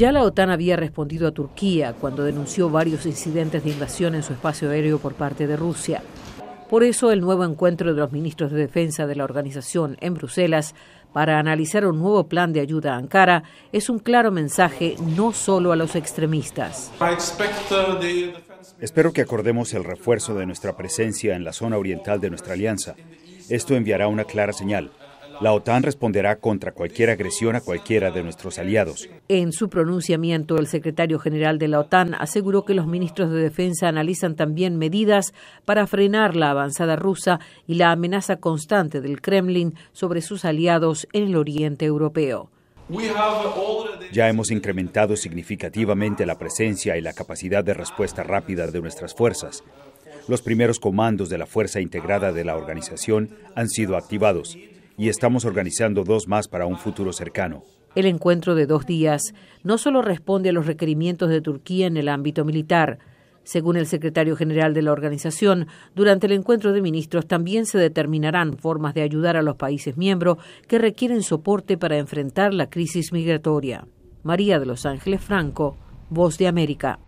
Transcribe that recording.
Ya la OTAN había respondido a Turquía cuando denunció varios incidentes de invasión en su espacio aéreo por parte de Rusia. Por eso el nuevo encuentro de los ministros de defensa de la organización en Bruselas para analizar un nuevo plan de ayuda a Ankara es un claro mensaje no solo a los extremistas. Espero que acordemos el refuerzo de nuestra presencia en la zona oriental de nuestra alianza. Esto enviará una clara señal. La OTAN responderá contra cualquier agresión a cualquiera de nuestros aliados. En su pronunciamiento, el secretario general de la OTAN aseguró que los ministros de Defensa analizan también medidas para frenar la avanzada rusa y la amenaza constante del Kremlin sobre sus aliados en el oriente europeo. Ya hemos incrementado significativamente la presencia y la capacidad de respuesta rápida de nuestras fuerzas. Los primeros comandos de la Fuerza Integrada de la organización han sido activados y estamos organizando dos más para un futuro cercano. El encuentro de dos días no solo responde a los requerimientos de Turquía en el ámbito militar, según el secretario general de la organización, durante el encuentro de ministros también se determinarán formas de ayudar a los países miembros que requieren soporte para enfrentar la crisis migratoria. María de los Ángeles Franco, Voz de América.